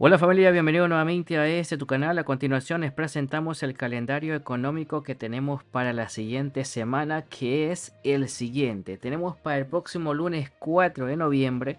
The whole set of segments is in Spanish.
Hola familia, bienvenido nuevamente a este tu canal. A continuación les presentamos el calendario económico que tenemos para la siguiente semana, que es el siguiente. Tenemos para el próximo lunes 4 de noviembre,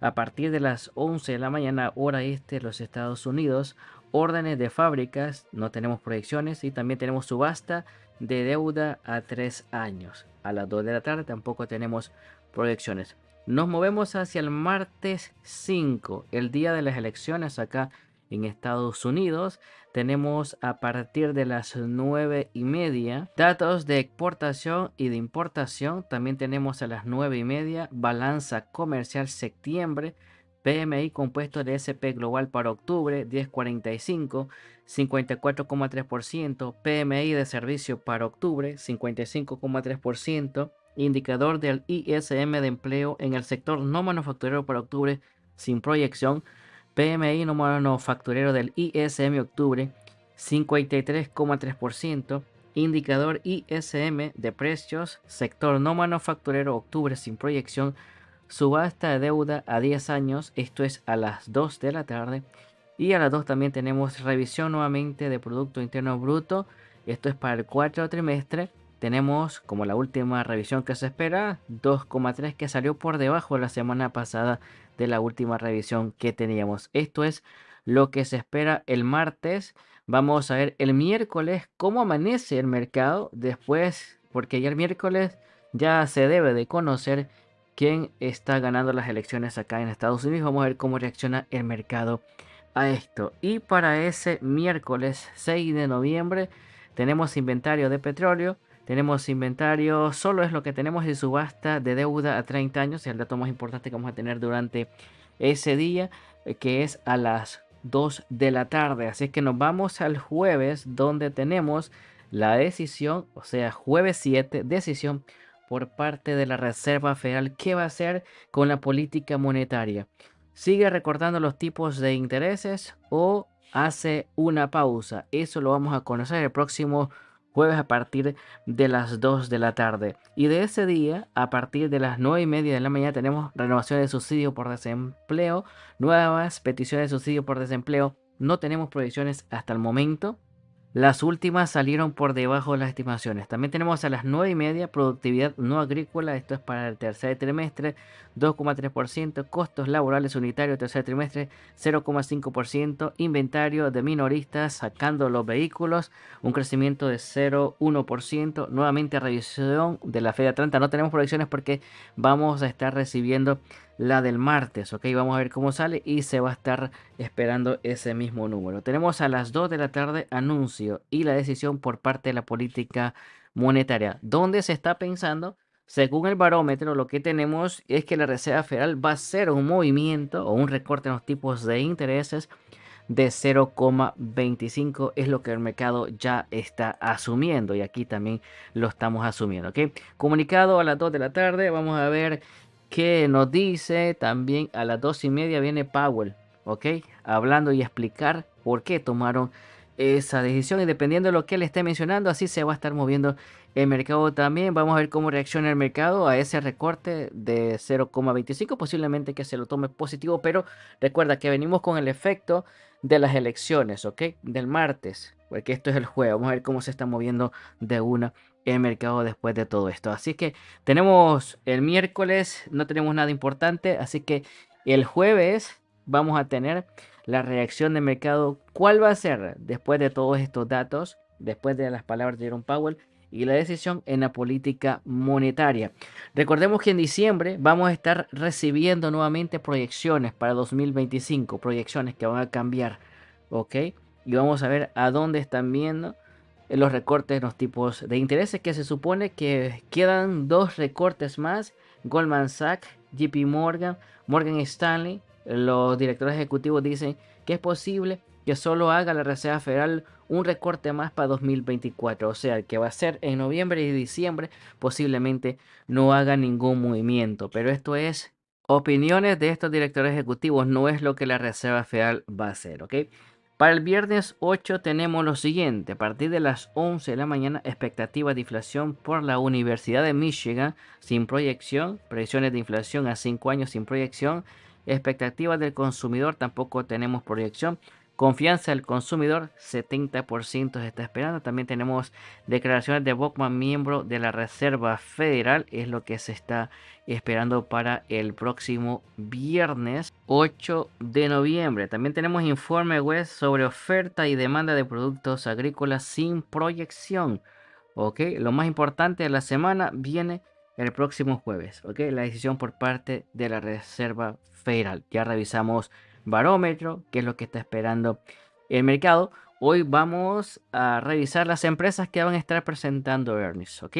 a partir de las 11 de la mañana, hora este de los Estados Unidos, órdenes de fábricas, no tenemos proyecciones y también tenemos subasta de deuda a 3 años. A las 2 de la tarde tampoco tenemos proyecciones. Nos movemos hacia el martes 5, el día de las elecciones acá en Estados Unidos. Tenemos a partir de las 9 y media datos de exportación y de importación. También tenemos a las 9 y media balanza comercial septiembre. PMI compuesto de SP Global para octubre 10.45, 54,3%. PMI de servicio para octubre 55,3% indicador del ISM de empleo en el sector no manufacturero para octubre sin proyección, PMI no manufacturero del ISM octubre 53,3%, indicador ISM de precios, sector no manufacturero octubre sin proyección, subasta de deuda a 10 años, esto es a las 2 de la tarde, y a las 2 también tenemos revisión nuevamente de Producto Interno Bruto, esto es para el cuarto trimestre, tenemos como la última revisión que se espera, 2,3 que salió por debajo la semana pasada de la última revisión que teníamos. Esto es lo que se espera el martes. Vamos a ver el miércoles cómo amanece el mercado después, porque ya el miércoles ya se debe de conocer quién está ganando las elecciones acá en Estados Unidos. Vamos a ver cómo reacciona el mercado a esto. Y para ese miércoles 6 de noviembre tenemos inventario de petróleo tenemos inventario, solo es lo que tenemos de subasta de deuda a 30 años, es el dato más importante que vamos a tener durante ese día, eh, que es a las 2 de la tarde. Así es que nos vamos al jueves, donde tenemos la decisión, o sea, jueves 7, decisión por parte de la Reserva Federal, qué va a hacer con la política monetaria. ¿Sigue recortando los tipos de intereses o hace una pausa? Eso lo vamos a conocer el próximo jueves a partir de las 2 de la tarde. Y de ese día, a partir de las 9 y media de la mañana, tenemos renovación de subsidio por desempleo, nuevas peticiones de subsidio por desempleo. No tenemos proyecciones hasta el momento. Las últimas salieron por debajo de las estimaciones. También tenemos a las 9 y media productividad no agrícola, esto es para el tercer trimestre, 2,3%, costos laborales unitarios tercer trimestre, 0,5%, inventario de minoristas sacando los vehículos, un crecimiento de 0,1%, nuevamente revisión de la Fed 30, No tenemos proyecciones porque vamos a estar recibiendo la del martes, ok, vamos a ver cómo sale y se va a estar esperando ese mismo número. Tenemos a las 2 de la tarde anuncio y la decisión por parte de la política monetaria, ¿Dónde se está pensando, según el barómetro, lo que tenemos es que la Reserva Federal va a ser un movimiento o un recorte en los tipos de intereses de 0,25 es lo que el mercado ya está asumiendo y aquí también lo estamos asumiendo. ¿ok? Comunicado a las 2 de la tarde, vamos a ver que nos dice también a las dos y media viene Powell, ¿ok? Hablando y explicar por qué tomaron esa decisión y dependiendo de lo que él esté mencionando, así se va a estar moviendo el mercado también. Vamos a ver cómo reacciona el mercado a ese recorte de 0,25, posiblemente que se lo tome positivo, pero recuerda que venimos con el efecto de las elecciones, ¿ok? Del martes, porque esto es el jueves. Vamos a ver cómo se está moviendo de una el mercado después de todo esto. Así que tenemos el miércoles, no tenemos nada importante, así que el jueves vamos a tener la reacción del mercado. ¿Cuál va a ser después de todos estos datos, después de las palabras de Jerome Powell? y la decisión en la política monetaria. Recordemos que en diciembre vamos a estar recibiendo nuevamente proyecciones para 2025, proyecciones que van a cambiar, ¿ok? Y vamos a ver a dónde están viendo los recortes los tipos de intereses que se supone que quedan dos recortes más. Goldman Sachs, JP Morgan, Morgan Stanley, los directores ejecutivos dicen que es posible que solo haga la Reserva Federal un recorte más para 2024, o sea, que va a ser en noviembre y diciembre, posiblemente no haga ningún movimiento, pero esto es opiniones de estos directores ejecutivos, no es lo que la Reserva Federal va a hacer, ¿ok? Para el viernes 8 tenemos lo siguiente. A partir de las 11 de la mañana, expectativa de inflación por la Universidad de Michigan sin proyección. Previsiones de inflación a 5 años sin proyección. Expectativas del consumidor tampoco tenemos proyección. Confianza del consumidor, 70% se está esperando. También tenemos declaraciones de Bokman, miembro de la Reserva Federal. Es lo que se está esperando para el próximo viernes 8 de noviembre. También tenemos informe web sobre oferta y demanda de productos agrícolas sin proyección. ¿ok? Lo más importante de la semana viene el próximo jueves, ¿ok? La decisión por parte de la Reserva Federal. Ya revisamos barómetro, qué es lo que está esperando el mercado. Hoy vamos a revisar las empresas que van a estar presentando earnings, ¿ok?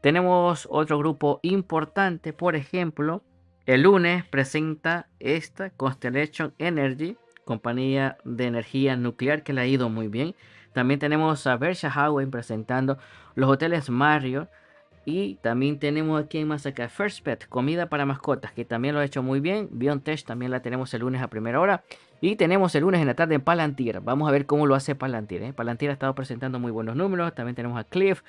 Tenemos otro grupo importante, por ejemplo, el lunes presenta esta Constellation Energy, compañía de energía nuclear que le ha ido muy bien. También tenemos a Berkshire Hathaway presentando los hoteles Mario. Y también tenemos aquí en Masaka First Pet, comida para mascotas, que también lo ha hecho muy bien. Biontech también la tenemos el lunes a primera hora. Y tenemos el lunes en la tarde en Palantir. Vamos a ver cómo lo hace Palantir. ¿eh? Palantir ha estado presentando muy buenos números. También tenemos a Cliff,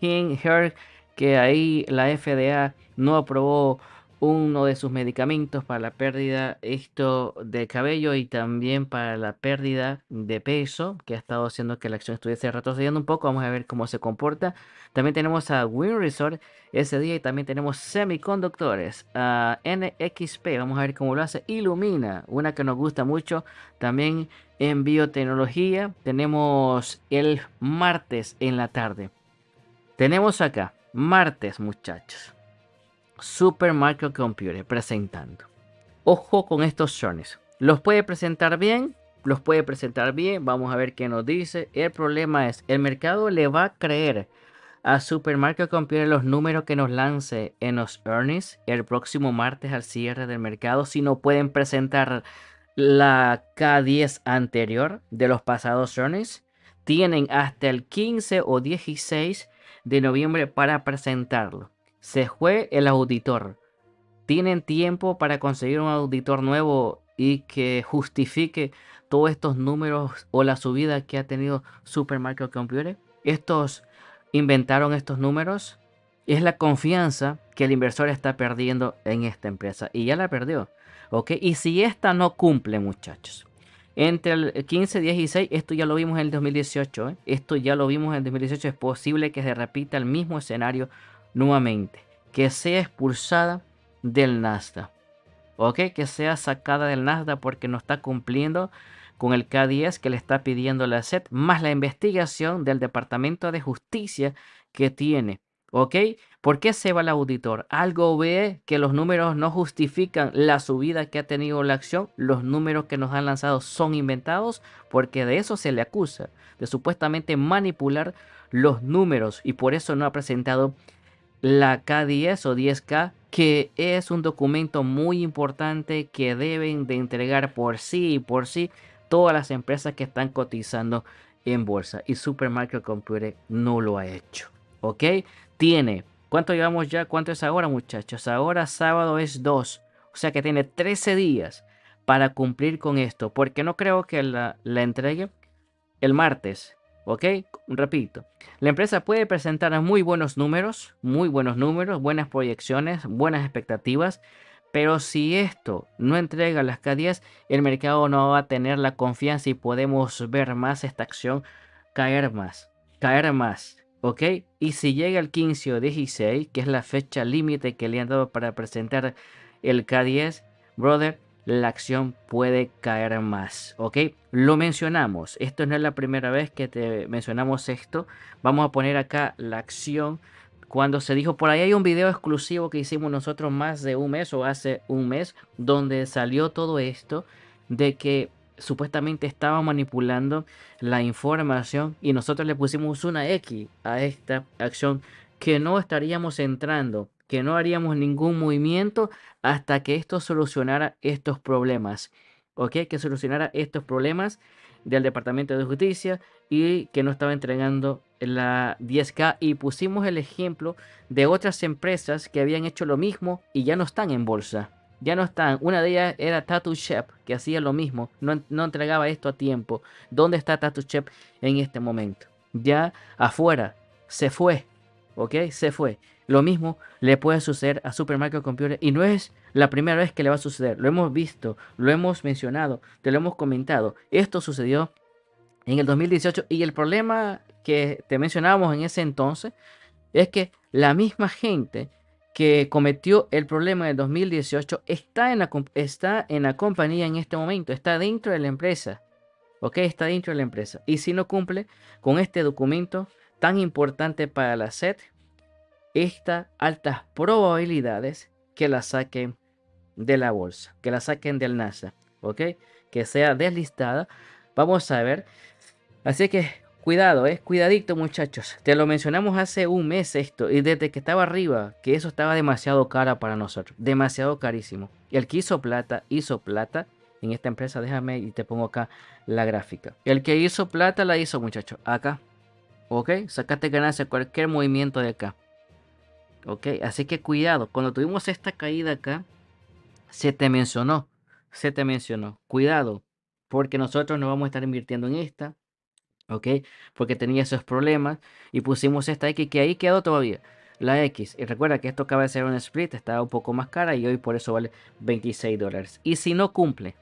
King, Her, que ahí la FDA no aprobó uno de sus medicamentos para la pérdida esto de cabello y también para la pérdida de peso que ha estado haciendo que la acción estuviese retrocediendo un poco vamos a ver cómo se comporta también tenemos a Win Resort ese día y también tenemos semiconductores a NXP vamos a ver cómo lo hace Ilumina. una que nos gusta mucho también en biotecnología tenemos el martes en la tarde tenemos acá martes muchachos Supermarket Computer presentando. Ojo con estos earnings Los puede presentar bien, los puede presentar bien. Vamos a ver qué nos dice. El problema es, el mercado le va a creer a Supermarket Computer los números que nos lance en los earnings el próximo martes al cierre del mercado si no pueden presentar la K10 anterior de los pasados earnings. Tienen hasta el 15 o 16 de noviembre para presentarlo. Se fue el auditor. Tienen tiempo para conseguir un auditor nuevo y que justifique todos estos números o la subida que ha tenido Supermarket Computer. Estos inventaron estos números. Es la confianza que el inversor está perdiendo en esta empresa. Y ya la perdió. ¿Ok? Y si esta no cumple, muchachos. Entre el 15, 10 y 6, esto ya lo vimos en el 2018. ¿eh? Esto ya lo vimos en el 2018. Es posible que se repita el mismo escenario nuevamente, que sea expulsada del Nasda, ¿Ok? Que sea sacada del Nasda porque no está cumpliendo con el K10 que le está pidiendo la SED, más la investigación del Departamento de Justicia que tiene. ¿Ok? ¿Por qué se va el auditor? Algo ve que los números no justifican la subida que ha tenido la acción. Los números que nos han lanzado son inventados porque de eso se le acusa, de supuestamente manipular los números y por eso no ha presentado la K10 o 10K, que es un documento muy importante que deben de entregar por sí y por sí todas las empresas que están cotizando en bolsa. Y Supermarket Computer no lo ha hecho. ¿Ok? Tiene. ¿Cuánto llevamos ya? ¿Cuánto es ahora, muchachos? Ahora sábado es 2. O sea que tiene 13 días para cumplir con esto. Porque no creo que la, la entregue el martes. ¿Ok? Repito, la empresa puede presentar muy buenos números, muy buenos números, buenas proyecciones, buenas expectativas, pero si esto no entrega las K10, el mercado no va a tener la confianza y podemos ver más esta acción caer más, caer más, ¿ok? Y si llega el 15 o 16, que es la fecha límite que le han dado para presentar el K10, brother, la acción puede caer más, ¿ok? Lo mencionamos, esto no es la primera vez que te mencionamos esto, vamos a poner acá la acción cuando se dijo, por ahí hay un video exclusivo que hicimos nosotros más de un mes o hace un mes, donde salió todo esto de que supuestamente estaba manipulando la información y nosotros le pusimos una X a esta acción que no estaríamos entrando, que no haríamos ningún movimiento hasta que esto solucionara estos problemas. ¿Ok? Que solucionara estos problemas del Departamento de Justicia y que no estaba entregando la 10K. Y pusimos el ejemplo de otras empresas que habían hecho lo mismo y ya no están en bolsa. Ya no están. Una de ellas era Tattoo Chef. que hacía lo mismo. No, entregaba esto a tiempo. ¿Dónde está Tattoo Chef en este momento? Ya afuera. Se fue ¿ok? Se fue. Lo mismo le puede suceder a supermarket Computer y no es la primera vez que le va a suceder. Lo hemos visto, lo hemos mencionado, te lo hemos comentado. Esto sucedió en el 2018 y el problema que te mencionábamos en ese entonces es que la misma gente que cometió el problema del 2018 está en la, está en la compañía en este momento, está dentro de la empresa. ¿Ok? Está dentro de la empresa. Y si no cumple con este documento, tan importante para la SET estas altas probabilidades que la saquen de la bolsa, que la saquen del NASA, ¿ok? Que sea deslistada. Vamos a ver. Así que cuidado, es ¿eh? cuidadito muchachos. Te lo mencionamos hace un mes esto y desde que estaba arriba, que eso estaba demasiado cara para nosotros, demasiado carísimo. Y el que hizo plata, hizo plata en esta empresa, déjame y te pongo acá la gráfica. El que hizo plata la hizo muchachos, acá. Ok, sacaste ganancia cualquier movimiento de acá. Ok, así que cuidado. Cuando tuvimos esta caída acá, se te mencionó. Se te mencionó. Cuidado, porque nosotros no vamos a estar invirtiendo en esta. ¿ok? Porque tenía esos problemas y pusimos esta X que ahí quedó todavía, la X. Y recuerda que esto acaba de ser un split, estaba un poco más cara y hoy por eso vale 26 dólares. Y si no cumple,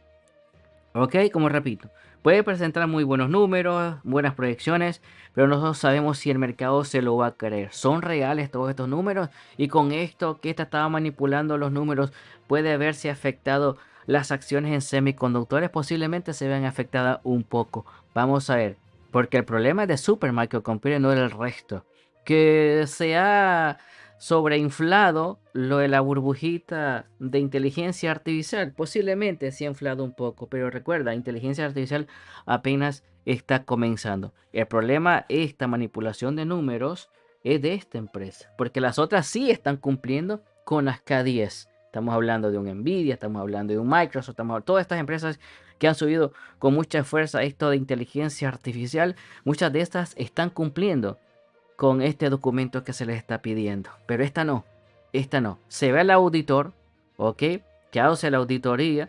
¿ok? Como repito, puede presentar muy buenos números, buenas proyecciones, pero no sabemos si el mercado se lo va a creer. ¿Son reales todos estos números? Y con esto que esta estaba manipulando los números, puede haberse afectado las acciones en semiconductores, posiblemente se vean afectadas un poco. Vamos a ver, porque el problema es de Supermicro Computer, no del resto. Que sea sobreinflado lo de la burbujita de inteligencia artificial. Posiblemente se ha inflado un poco, pero recuerda, inteligencia artificial apenas está comenzando. El problema, esta manipulación de números es de esta empresa, porque las otras sí están cumpliendo con las K10. Estamos hablando de un Nvidia, estamos hablando de un Microsoft, estamos todas estas empresas que han subido con mucha fuerza esto de inteligencia artificial, muchas de estas están cumpliendo con este documento que se les está pidiendo. Pero esta no, esta no. Se ve al auditor, ¿ok? Que hace la auditoría.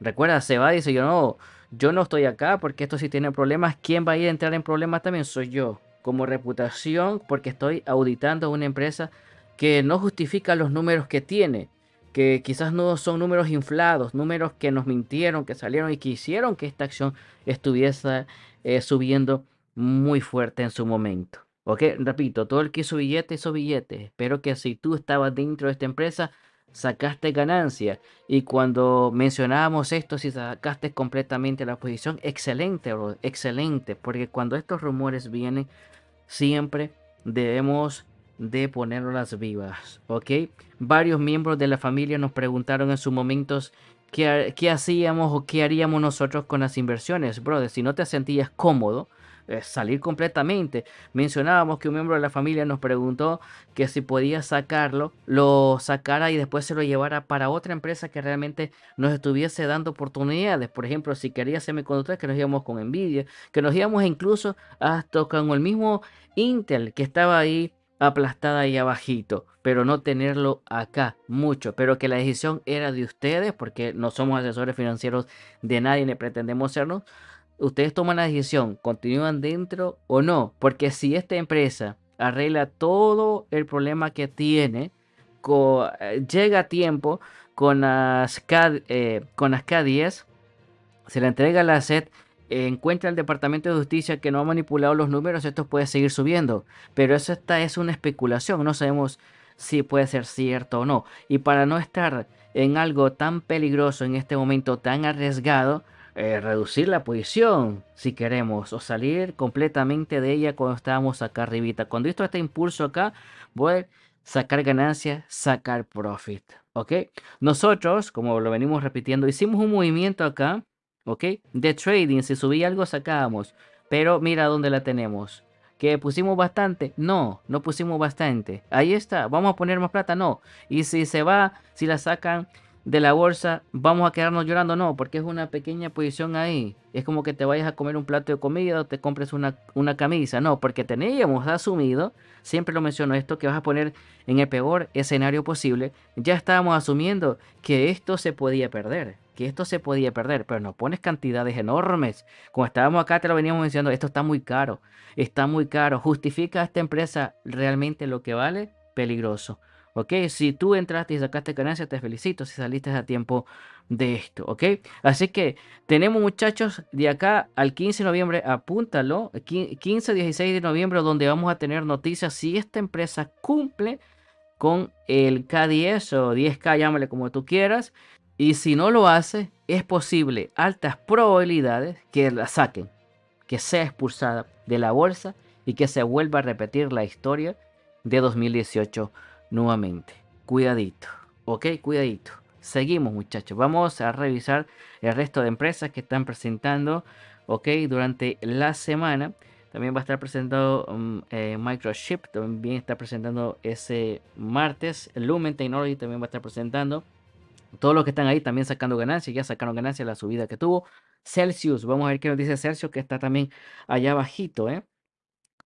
Recuerda, se va y dice, yo no, yo no estoy acá porque esto sí tiene problemas. ¿Quién va a ir a entrar en problemas también? Soy yo, como reputación, porque estoy auditando una empresa que no justifica los números que tiene. Que quizás no son números inflados, números que nos mintieron, que salieron y que hicieron que esta acción estuviese eh, subiendo muy fuerte en su momento. Ok, repito, todo el que hizo billetes hizo billetes. Espero que si tú estabas dentro de esta empresa, sacaste ganancia. Y cuando mencionábamos esto, si sacaste completamente la posición, excelente, bro, excelente. Porque cuando estos rumores vienen, siempre debemos de ponerlas vivas. Ok, varios miembros de la familia nos preguntaron en sus momentos qué, qué hacíamos o qué haríamos nosotros con las inversiones. Brother, si no te sentías cómodo eh, salir completamente. Mencionábamos que un miembro de la familia nos preguntó que si podía sacarlo, lo sacara y después se lo llevara para otra empresa que realmente nos estuviese dando oportunidades. Por ejemplo, si quería semiconductores, que nos íbamos con envidia que nos íbamos incluso hasta con el mismo Intel que estaba ahí aplastada ahí abajito, pero no tenerlo acá mucho, pero que la decisión era de ustedes porque no somos asesores financieros de nadie ni pretendemos sernos, ustedes toman la decisión, continúan dentro o no, porque si esta empresa arregla todo el problema que tiene, eh, llega a tiempo con las, K, eh, con las 10 se le entrega a la SED, encuentra el Departamento de Justicia que no ha manipulado los números, esto puede seguir subiendo, pero eso esta es una especulación, no sabemos si puede ser cierto o no, y para no estar en algo tan peligroso en este momento tan arriesgado, eh, reducir la posición si queremos o salir completamente de ella cuando estábamos acá arribita. Cuando esto este impulso acá, voy a sacar ganancia, sacar profit. ¿Ok? Nosotros, como lo venimos repitiendo, hicimos un movimiento acá, ¿ok? De trading, si subía algo sacábamos. Pero mira dónde la tenemos. ¿Que pusimos bastante? No, no pusimos bastante. Ahí está. ¿Vamos a poner más plata? No. Y si se va, si la sacan de la bolsa, vamos a quedarnos llorando, no, porque es una pequeña posición ahí. Es como que te vayas a comer un plato de comida o te compres una, una camisa, no, porque teníamos asumido, siempre lo menciono esto, que vas a poner en el peor escenario posible, ya estábamos asumiendo que esto se podía perder, que esto se podía perder, pero no pones cantidades enormes. como estábamos acá te lo veníamos diciendo, esto está muy caro, está muy caro, justifica a esta empresa realmente lo que vale, peligroso. Si tú entraste y sacaste ganancia, te felicito si saliste a tiempo de esto, ¿ok? Así que tenemos muchachos de acá al 15 de noviembre, apúntalo, 15-16 de noviembre, donde vamos a tener noticias si esta empresa cumple con el K10 o 10K, llámale como tú quieras. Y si no lo hace, es posible altas probabilidades que la saquen, que sea expulsada de la bolsa y que se vuelva a repetir la historia de 2018 nuevamente. Cuidadito, ¿ok? Cuidadito. Seguimos muchachos, vamos a revisar el resto de empresas que están presentando, ¿ok? Durante la semana. También va a estar presentado um, Microchip, también está presentando ese martes. Lumen Technology también va a estar presentando. Todos los que están ahí también sacando ganancias, ya sacaron ganancias la subida que tuvo. Celsius, vamos a ver qué nos dice Celsius, que está también allá bajito, ¿eh?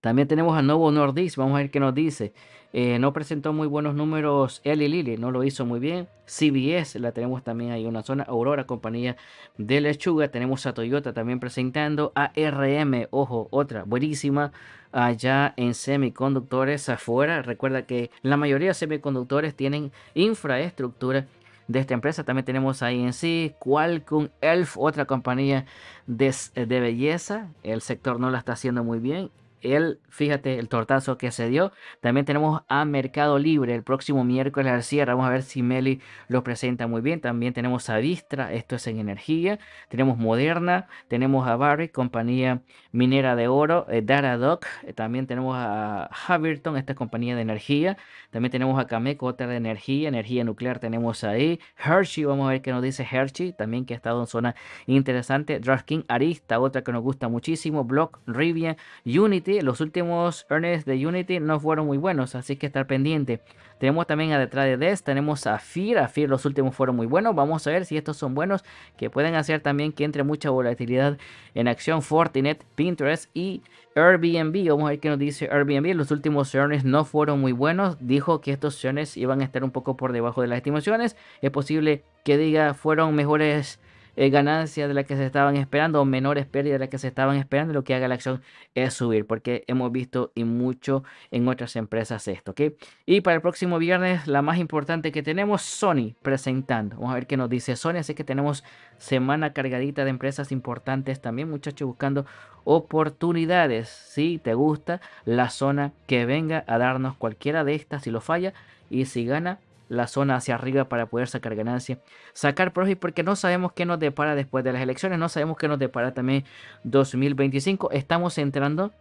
También tenemos a Novo Nordisk, vamos a ver qué nos dice. Eh, no presentó muy buenos números Eli Lili, no lo hizo muy bien. CBS, la tenemos también ahí en una zona. Aurora, compañía de lechuga. Tenemos a Toyota también presentando. ARM, ojo, otra buenísima allá en semiconductores afuera. Recuerda que la mayoría de semiconductores tienen infraestructura de esta empresa. También tenemos ahí en sí Qualcomm, Elf, otra compañía de, de belleza. El sector no la está haciendo muy bien él, fíjate el tortazo que se dio. También tenemos a Mercado Libre el próximo miércoles al cierre. Vamos a ver si Meli lo presenta muy bien. También tenemos a Distra esto es en energía. Tenemos Moderna, tenemos a Barry, compañía minera de oro, eh, Daradoc. Eh, también tenemos a Haverton, esta compañía de energía. También tenemos a Cameco, otra de energía, energía nuclear tenemos ahí. Hershey, vamos a ver qué nos dice Hershey, también que ha estado en zona interesante. DraftKings Arista, otra que nos gusta muchísimo. Block, Rivian, Unity los últimos earnings de Unity no fueron muy buenos, así que estar pendiente. Tenemos también a detrás de des tenemos a Fear, a Fear los últimos fueron muy buenos, vamos a ver si estos son buenos, que pueden hacer también que entre mucha volatilidad en acción, Fortinet, Pinterest y Airbnb, vamos a ver qué nos dice Airbnb, los últimos earnings no fueron muy buenos, dijo que estos earnings iban a estar un poco por debajo de las estimaciones, es posible que diga fueron mejores eh, ganancias de la que se estaban esperando o menores pérdidas de las que se estaban esperando, lo que haga la acción es subir, porque hemos visto y mucho en otras empresas esto, ¿ok? Y para el próximo viernes, la más importante que tenemos, Sony presentando. Vamos a ver qué nos dice Sony, así que tenemos semana cargadita de empresas importantes también, muchachos, buscando oportunidades. Si te gusta la zona que venga a darnos cualquiera de estas, si lo falla y si gana, la zona hacia arriba para poder sacar ganancia, sacar profit porque no sabemos qué nos depara después de las elecciones, no sabemos qué nos depara también 2025. Estamos entrando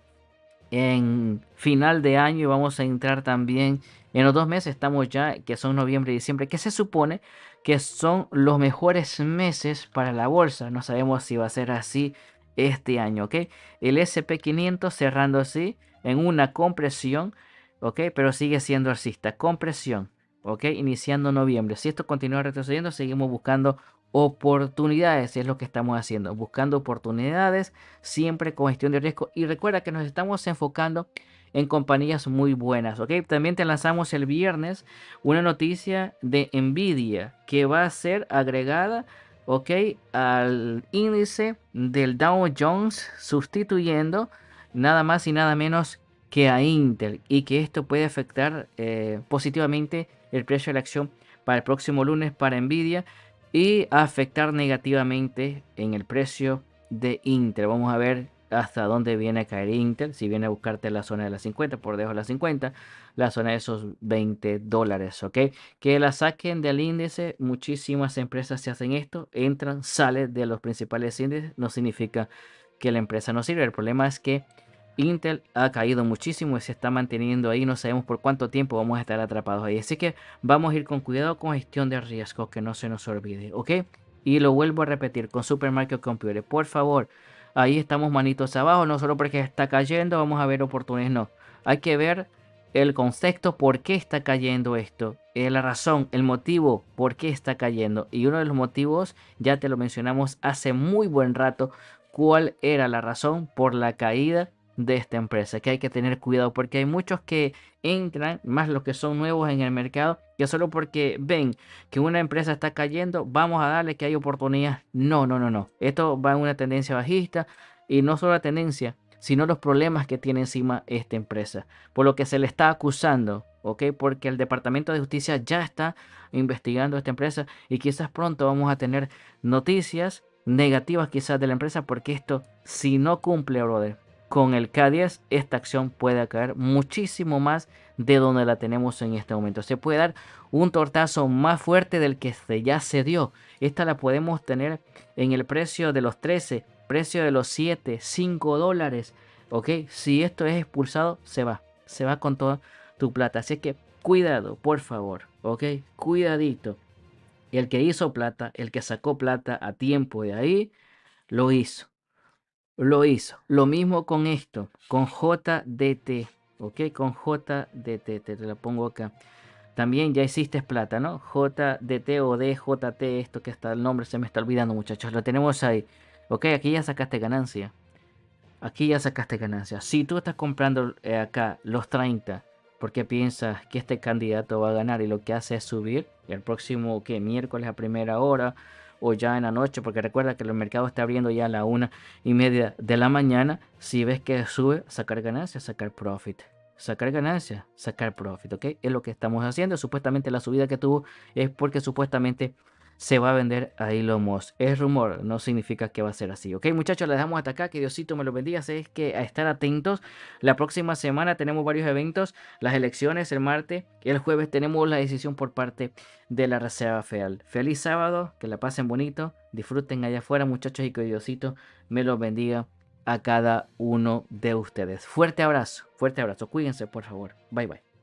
en final de año y vamos a entrar también en los dos meses, estamos ya que son noviembre y diciembre, que se supone que son los mejores meses para la bolsa. No sabemos si va a ser así este año, ¿ok? El SP500 cerrando así en una compresión, ¿ok? Pero sigue siendo alcista, compresión ¿ok? Iniciando noviembre. Si esto continúa retrocediendo, seguimos buscando oportunidades, es lo que estamos haciendo, buscando oportunidades, siempre con gestión de riesgo. Y recuerda que nos estamos enfocando en compañías muy buenas, ¿ok? También te lanzamos el viernes una noticia de Nvidia que va a ser agregada, ¿ok? Al índice del Dow Jones, sustituyendo nada más y nada menos que a Intel y que esto puede afectar eh, positivamente el precio de la acción para el próximo lunes para Nvidia y afectar negativamente en el precio de Intel. Vamos a ver hasta dónde viene a caer Intel, si viene a buscarte la zona de las 50, por debajo de las 50, la zona de esos 20 dólares, ¿ok? Que la saquen del índice, muchísimas empresas se hacen esto, entran, salen de los principales índices, no significa que la empresa no sirve, el problema es que Intel ha caído muchísimo y se está manteniendo ahí. No sabemos por cuánto tiempo vamos a estar atrapados ahí. Así que vamos a ir con cuidado con gestión de riesgos, que no se nos olvide, ¿ok? Y lo vuelvo a repetir con Supermarket Computer. Por favor, ahí estamos manitos abajo. No solo porque está cayendo, vamos a ver oportunidades, no. Hay que ver el concepto, por qué está cayendo esto, eh, la razón, el motivo, por qué está cayendo. Y uno de los motivos, ya te lo mencionamos hace muy buen rato, cuál era la razón por la caída de esta empresa, que hay que tener cuidado porque hay muchos que entran, más los que son nuevos en el mercado, que solo porque ven que una empresa está cayendo, vamos a darle que hay oportunidad No, no, no, no. Esto va en una tendencia bajista y no solo la tendencia, sino los problemas que tiene encima esta empresa, por lo que se le está acusando, ¿ok? Porque el Departamento de Justicia ya está investigando esta empresa y quizás pronto vamos a tener noticias negativas quizás de la empresa porque esto si no cumple, brother, con el K10 esta acción puede caer muchísimo más de donde la tenemos en este momento. Se puede dar un tortazo más fuerte del que ya se dio. Esta la podemos tener en el precio de los 13, precio de los 7, 5 dólares. ¿Ok? Si esto es expulsado, se va. Se va con toda tu plata. Así que cuidado, por favor. ¿Ok? Cuidadito. El que hizo plata, el que sacó plata a tiempo de ahí, lo hizo lo hizo. Lo mismo con esto, con JDT, ¿ok? Con JDT, te, la pongo acá. También ya hiciste plata, ¿no? JDT o DJT, esto que hasta el nombre se me está olvidando, muchachos. Lo tenemos ahí. Ok, aquí ya sacaste ganancia. Aquí ya sacaste ganancia. Si tú estás comprando eh, acá los 30 porque piensas que este candidato va a ganar y lo que hace es subir el próximo que miércoles a primera hora o ya en la noche, porque recuerda que el mercado está abriendo ya a la una y media de la mañana. Si ves que sube, sacar ganancias, sacar profit. Sacar ganancias, sacar profit, ¿ok? Es lo que estamos haciendo. Supuestamente la subida que tuvo es porque supuestamente se va a vender ahí lomos. Es rumor, no significa que va a ser así. Ok, muchachos, les dejamos hasta acá. Que Diosito me lo bendiga. Así es que a estar atentos. La próxima semana tenemos varios eventos. Las elecciones el martes y el jueves tenemos la decisión por parte de la Reserva Feal. Feliz sábado, que la pasen bonito. Disfruten allá afuera, muchachos, y que Diosito me los bendiga a cada uno de ustedes. Fuerte abrazo, fuerte abrazo. Cuídense, por favor. Bye, bye.